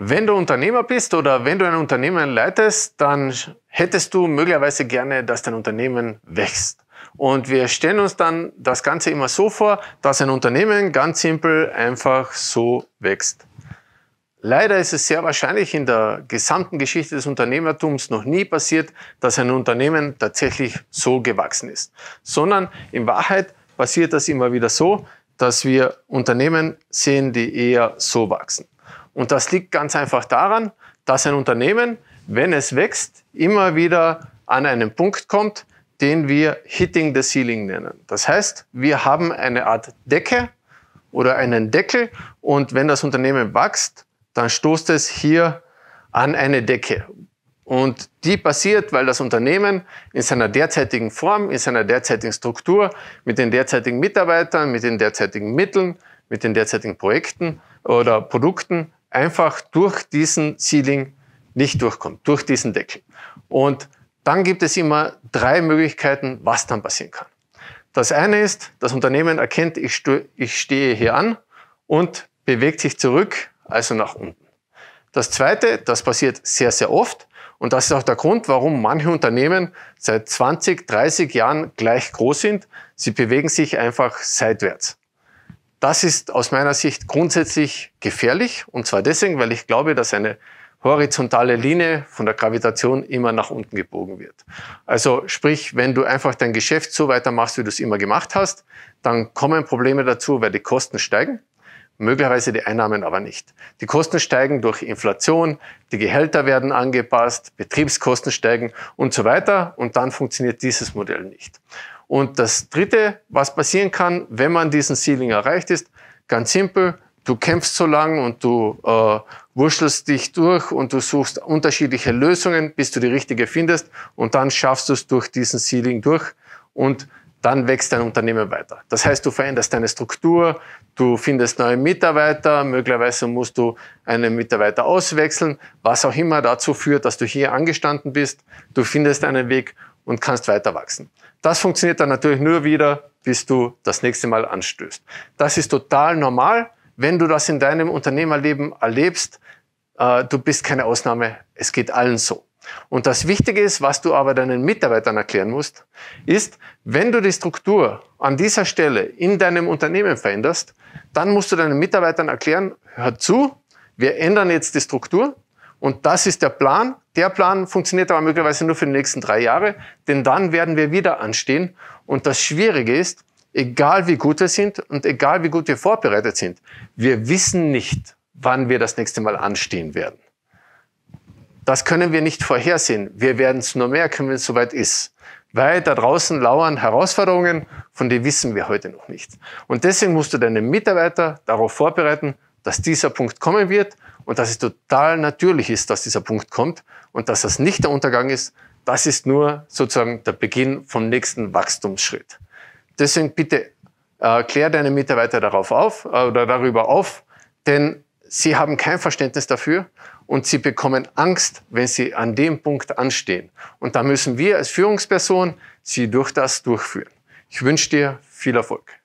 Wenn du Unternehmer bist oder wenn du ein Unternehmen leitest, dann hättest du möglicherweise gerne, dass dein Unternehmen wächst. Und wir stellen uns dann das Ganze immer so vor, dass ein Unternehmen ganz simpel einfach so wächst. Leider ist es sehr wahrscheinlich in der gesamten Geschichte des Unternehmertums noch nie passiert, dass ein Unternehmen tatsächlich so gewachsen ist, sondern in Wahrheit passiert das immer wieder so, dass wir Unternehmen sehen, die eher so wachsen. Und das liegt ganz einfach daran, dass ein Unternehmen, wenn es wächst, immer wieder an einen Punkt kommt, den wir Hitting the Ceiling nennen. Das heißt, wir haben eine Art Decke oder einen Deckel und wenn das Unternehmen wächst, dann stoßt es hier an eine Decke. Und die passiert, weil das Unternehmen in seiner derzeitigen Form, in seiner derzeitigen Struktur, mit den derzeitigen Mitarbeitern, mit den derzeitigen Mitteln, mit den derzeitigen Projekten oder Produkten einfach durch diesen Ceiling nicht durchkommt, durch diesen Deckel. Und dann gibt es immer drei Möglichkeiten, was dann passieren kann. Das eine ist, das Unternehmen erkennt, ich, ich stehe hier an und bewegt sich zurück, also nach unten. Das zweite, das passiert sehr, sehr oft, und das ist auch der Grund, warum manche Unternehmen seit 20, 30 Jahren gleich groß sind. Sie bewegen sich einfach seitwärts. Das ist aus meiner Sicht grundsätzlich gefährlich und zwar deswegen, weil ich glaube, dass eine horizontale Linie von der Gravitation immer nach unten gebogen wird. Also sprich, wenn du einfach dein Geschäft so weitermachst, wie du es immer gemacht hast, dann kommen Probleme dazu, weil die Kosten steigen, möglicherweise die Einnahmen aber nicht. Die Kosten steigen durch Inflation, die Gehälter werden angepasst, Betriebskosten steigen und so weiter und dann funktioniert dieses Modell nicht. Und das Dritte, was passieren kann, wenn man diesen Ceiling erreicht ist, ganz simpel, du kämpfst so lang und du äh, wurschelst dich durch und du suchst unterschiedliche Lösungen, bis du die richtige findest und dann schaffst du es durch diesen Ceiling durch und dann wächst dein Unternehmen weiter. Das heißt, du veränderst deine Struktur, du findest neue Mitarbeiter, möglicherweise musst du einen Mitarbeiter auswechseln, was auch immer dazu führt, dass du hier angestanden bist. Du findest einen Weg, und kannst weiter wachsen. Das funktioniert dann natürlich nur wieder, bis du das nächste Mal anstößt. Das ist total normal, wenn du das in deinem Unternehmerleben erlebst. Äh, du bist keine Ausnahme. Es geht allen so. Und das Wichtige ist, was du aber deinen Mitarbeitern erklären musst, ist, wenn du die Struktur an dieser Stelle in deinem Unternehmen veränderst, dann musst du deinen Mitarbeitern erklären, hör zu, wir ändern jetzt die Struktur, und das ist der Plan. Der Plan funktioniert aber möglicherweise nur für die nächsten drei Jahre, denn dann werden wir wieder anstehen. Und das Schwierige ist, egal wie gut wir sind und egal wie gut wir vorbereitet sind, wir wissen nicht, wann wir das nächste Mal anstehen werden. Das können wir nicht vorhersehen. Wir werden es nur merken, wenn es soweit ist. Weil da draußen lauern Herausforderungen, von denen wissen wir heute noch nicht. Und deswegen musst du deine Mitarbeiter darauf vorbereiten, dass dieser Punkt kommen wird und dass es total natürlich ist, dass dieser Punkt kommt und dass das nicht der Untergang ist, das ist nur sozusagen der Beginn vom nächsten Wachstumsschritt. Deswegen bitte äh, klär deine Mitarbeiter darauf auf äh, oder darüber auf, denn sie haben kein Verständnis dafür und sie bekommen Angst, wenn sie an dem Punkt anstehen. Und da müssen wir als Führungsperson sie durch das durchführen. Ich wünsche dir viel Erfolg.